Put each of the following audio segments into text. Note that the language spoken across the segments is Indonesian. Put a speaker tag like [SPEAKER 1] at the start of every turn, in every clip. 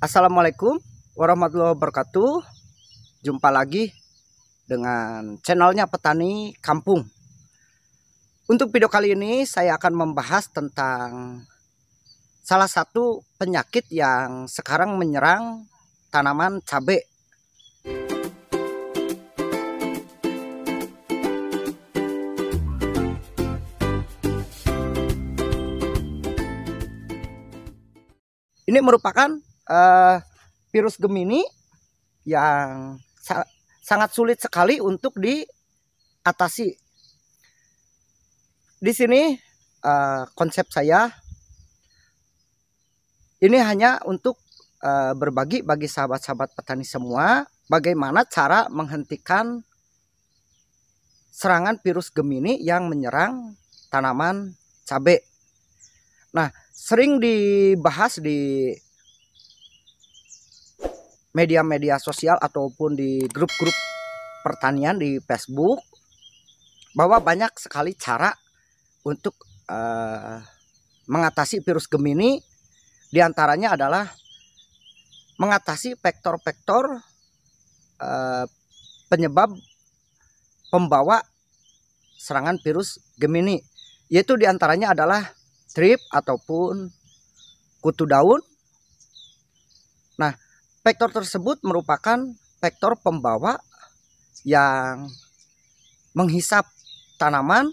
[SPEAKER 1] Assalamualaikum warahmatullahi wabarakatuh. Jumpa lagi dengan channelnya Petani Kampung. Untuk video kali ini saya akan membahas tentang salah satu penyakit yang sekarang menyerang tanaman cabai. Ini merupakan uh, virus Gemini yang sa sangat sulit sekali untuk diatasi. Di sini uh, konsep saya ini hanya untuk uh, berbagi bagi sahabat-sahabat petani semua bagaimana cara menghentikan serangan virus Gemini yang menyerang tanaman cabai. Nah, sering dibahas di media-media sosial ataupun di grup-grup pertanian di Facebook bahwa banyak sekali cara untuk uh, mengatasi virus Gemini diantaranya adalah mengatasi vektor-vektor uh, penyebab pembawa serangan virus Gemini yaitu diantaranya adalah trip ataupun kutu daun nah Vektor tersebut merupakan vektor pembawa yang menghisap tanaman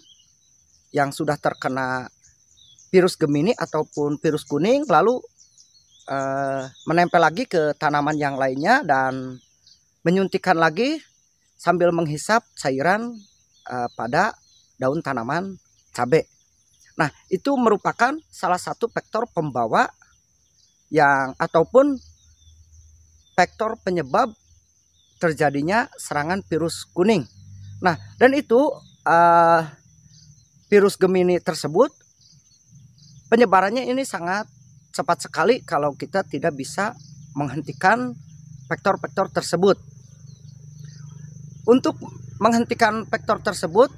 [SPEAKER 1] yang sudah terkena virus Gemini ataupun virus kuning lalu eh, menempel lagi ke tanaman yang lainnya dan menyuntikkan lagi sambil menghisap cairan eh, pada daun tanaman cabai. Nah, itu merupakan salah satu vektor pembawa yang ataupun faktor penyebab terjadinya serangan virus kuning. Nah, dan itu uh, virus Gemini tersebut penyebarannya ini sangat cepat sekali kalau kita tidak bisa menghentikan faktor-faktor tersebut. Untuk menghentikan faktor tersebut,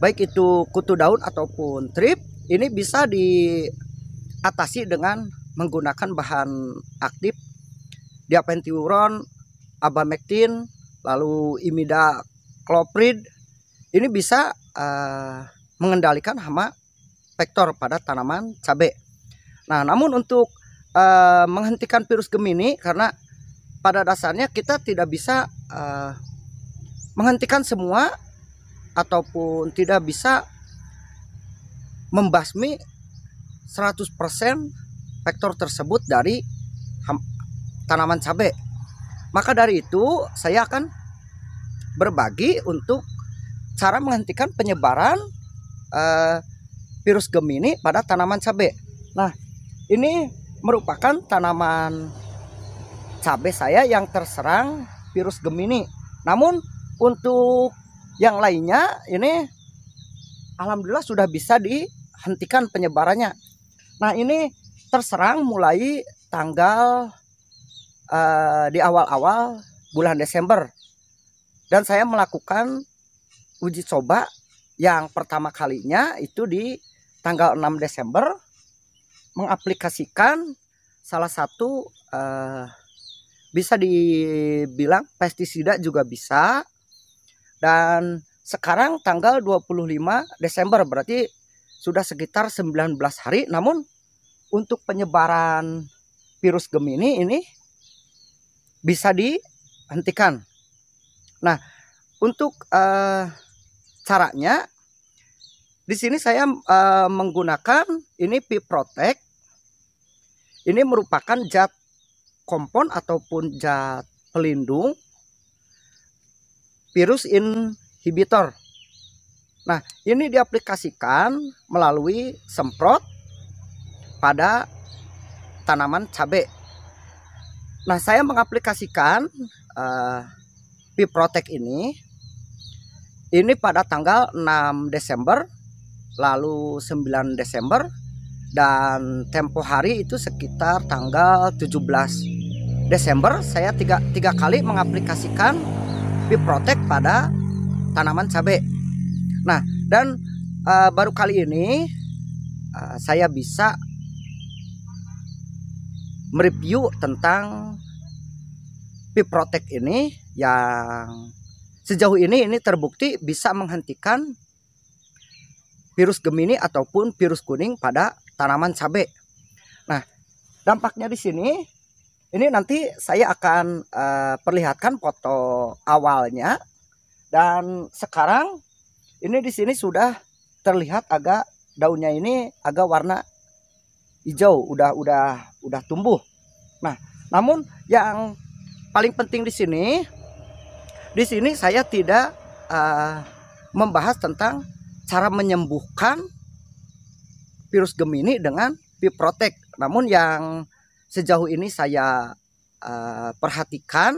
[SPEAKER 1] baik itu kutu daun ataupun trip, ini bisa diatasi dengan menggunakan bahan aktif diapentiuron, abamectin, lalu imida kloprid. Ini bisa uh, mengendalikan hama vektor pada tanaman cabai. Nah, namun untuk uh, menghentikan virus Gemini karena pada dasarnya kita tidak bisa uh, menghentikan semua ataupun tidak bisa membasmi 100% vektor tersebut dari tanaman cabai. Maka dari itu saya akan berbagi untuk cara menghentikan penyebaran uh, virus Gemini pada tanaman cabai. Nah, ini merupakan tanaman cabai saya yang terserang virus Gemini. Namun untuk yang lainnya ini alhamdulillah sudah bisa dihentikan penyebarannya. Nah, ini terserang mulai tanggal Eh, di awal-awal bulan Desember dan saya melakukan uji coba yang pertama kalinya itu di tanggal 6 Desember mengaplikasikan salah satu uh, bisa dibilang pestisida juga bisa dan sekarang tanggal 25 Desember berarti sudah sekitar 19 hari namun untuk penyebaran virus Gemini ini bisa dihentikan. Nah, untuk uh, caranya di sini saya uh, menggunakan ini Protect. Ini merupakan zat kompon ataupun zat pelindung virus inhibitor. Nah, ini diaplikasikan melalui semprot pada tanaman cabai. Nah, saya mengaplikasikan uh, eh, Piprotek ini ini pada tanggal 6 Desember lalu 9 Desember dan tempo hari itu sekitar tanggal 17 Desember saya tiga, tiga kali mengaplikasikan Piprotek pada tanaman cabai. Nah, dan uh, baru kali ini uh, saya bisa mereview tentang Piprotek ini yang sejauh ini ini terbukti bisa menghentikan virus gemini ataupun virus kuning pada tanaman cabai. Nah, dampaknya di sini ini nanti saya akan uh, perlihatkan foto awalnya dan sekarang ini di sini sudah terlihat agak daunnya ini agak warna hijau udah udah udah tumbuh nah namun yang paling penting di sini di sini saya tidak uh, membahas tentang cara menyembuhkan virus Gemini dengan Protect. Namun yang sejauh ini saya uh, perhatikan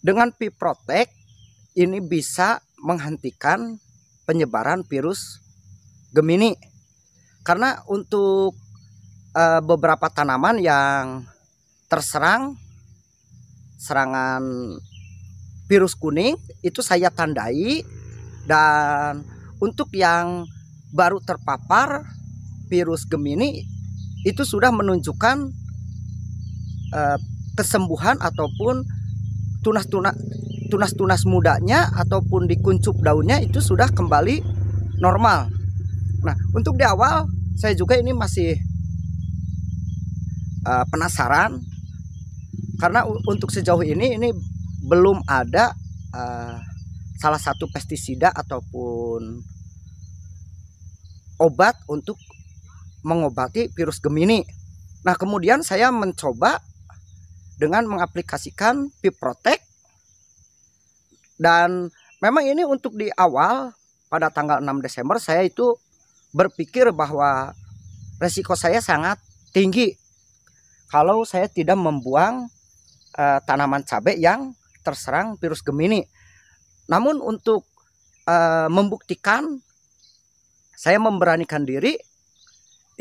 [SPEAKER 1] dengan Protect ini bisa menghentikan penyebaran virus Gemini. Karena untuk e, beberapa tanaman yang terserang serangan virus kuning itu saya tandai dan untuk yang baru terpapar virus Gemini itu sudah menunjukkan e, kesembuhan ataupun tunas-tunas tunas-tunas mudanya ataupun dikuncup daunnya itu sudah kembali normal. Nah, untuk di awal saya juga ini masih uh, penasaran karena untuk sejauh ini ini belum ada uh, salah satu pestisida ataupun obat untuk mengobati virus Gemini. Nah, kemudian saya mencoba dengan mengaplikasikan Piprotek dan memang ini untuk di awal pada tanggal 6 Desember saya itu berpikir bahwa resiko saya sangat tinggi kalau saya tidak membuang uh, tanaman cabai yang terserang virus Gemini. Namun untuk uh, membuktikan saya memberanikan diri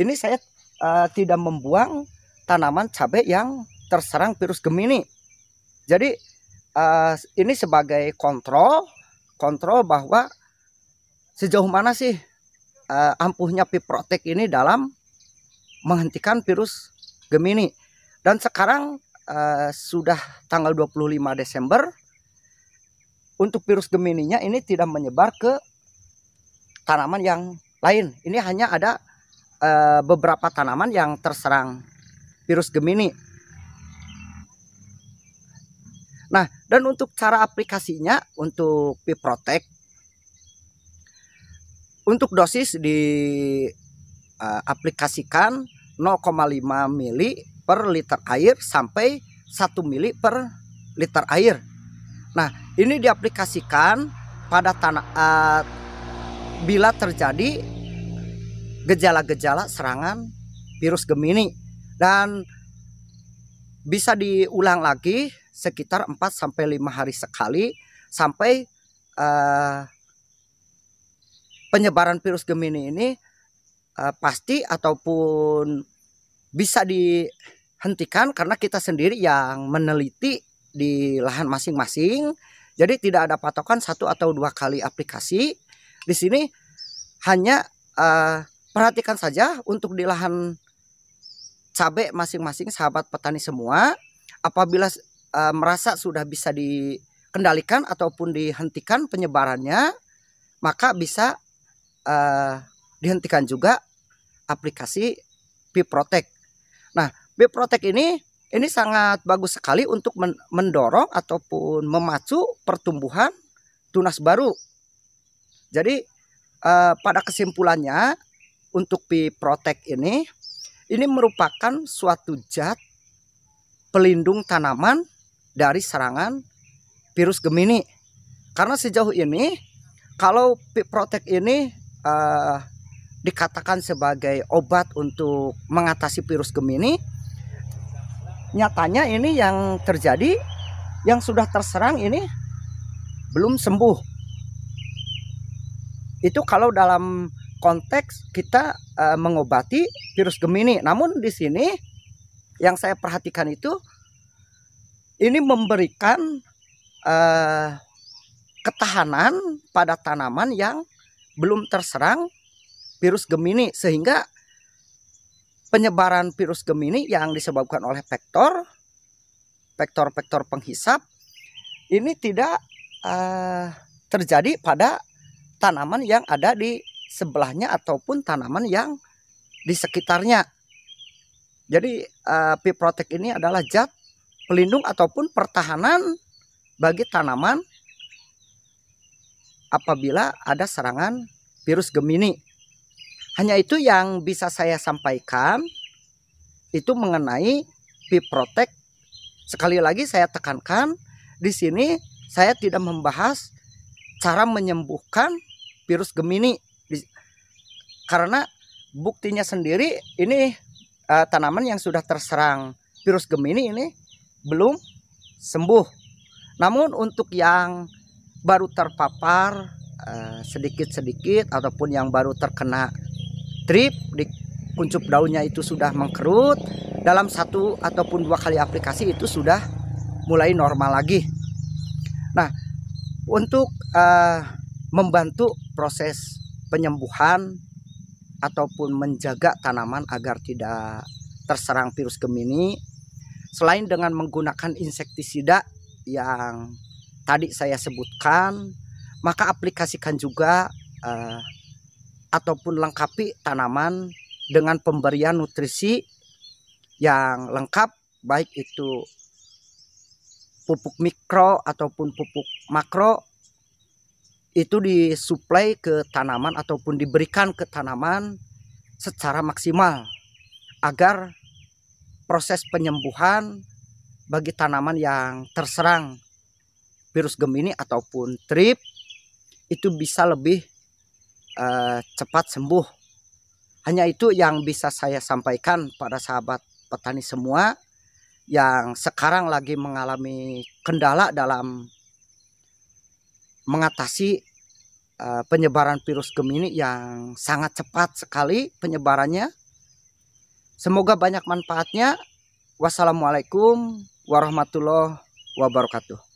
[SPEAKER 1] ini saya uh, tidak membuang tanaman cabai yang terserang virus Gemini. Jadi Eh, ini sebagai kontrol kontrol bahwa sejauh mana sih uh, ampuhnya Piprotek ini dalam menghentikan virus Gemini. Dan sekarang uh, sudah tanggal 25 Desember untuk virus Gemininya ini tidak menyebar ke tanaman yang lain. Ini hanya ada uh, beberapa tanaman yang terserang virus Gemini. Nah, dan untuk cara aplikasinya untuk Piprotek untuk dosis diaplikasikan eh, uh, 0,5 mili per liter air sampai 1 mili per liter air. Nah, ini diaplikasikan pada tanah uh, bila terjadi gejala-gejala serangan virus Gemini dan bisa diulang lagi sekitar 4 sampai 5 hari sekali sampai uh, penyebaran virus Gemini ini uh, pasti ataupun bisa dihentikan karena kita sendiri yang meneliti di lahan masing-masing. Jadi tidak ada patokan satu atau dua kali aplikasi. Di sini hanya uh, perhatikan saja untuk di lahan cabai masing-masing sahabat petani semua. Apabila uh, merasa sudah bisa dikendalikan ataupun dihentikan penyebarannya, maka bisa uh, dihentikan juga aplikasi B-Protect. Nah, Biprotek ini ini sangat bagus sekali untuk mendorong ataupun memacu pertumbuhan tunas baru. Jadi uh, pada kesimpulannya untuk Biprotek Protect ini ini merupakan suatu zat pelindung tanaman dari serangan virus Gemini. Karena sejauh ini kalau Protect ini uh, dikatakan sebagai obat untuk mengatasi virus Gemini, nyatanya ini yang terjadi yang sudah terserang ini belum sembuh. Itu kalau dalam konteks kita uh, mengobati virus Gemini. Namun di sini yang saya perhatikan itu ini memberikan eh, ketahanan pada tanaman yang belum terserang virus Gemini sehingga penyebaran virus Gemini yang disebabkan oleh vektor vektor-vektor penghisap ini tidak uh, terjadi pada tanaman yang ada di sebelahnya ataupun tanaman yang di sekitarnya. Jadi uh, eh, Piprotek ini adalah zat pelindung ataupun pertahanan bagi tanaman apabila ada serangan virus Gemini. Hanya itu yang bisa saya sampaikan itu mengenai Piprotect. Sekali lagi saya tekankan di sini saya tidak membahas cara menyembuhkan virus Gemini karena buktinya sendiri ini uh, tanaman yang sudah terserang virus Gemini ini belum sembuh. Namun untuk yang baru terpapar eh, sedikit-sedikit eh, ataupun yang baru terkena trip di kuncup daunnya itu sudah mengkerut dalam satu ataupun dua kali aplikasi itu sudah mulai normal lagi. Nah, untuk eh, membantu proses penyembuhan ataupun menjaga tanaman agar tidak terserang virus Gemini Selain dengan menggunakan insektisida yang tadi saya sebutkan, maka aplikasikan juga eh, ataupun lengkapi tanaman dengan pemberian nutrisi yang lengkap baik itu pupuk mikro ataupun pupuk makro itu disuplai ke tanaman ataupun diberikan ke tanaman secara maksimal agar proses penyembuhan bagi tanaman yang terserang virus Gemini ataupun trip itu bisa lebih eh, cepat sembuh. Hanya itu yang bisa saya sampaikan pada sahabat petani semua yang sekarang lagi mengalami kendala dalam mengatasi eh, penyebaran virus Gemini yang sangat cepat sekali penyebarannya Semoga banyak manfaatnya. Wassalamualaikum warahmatullahi wabarakatuh.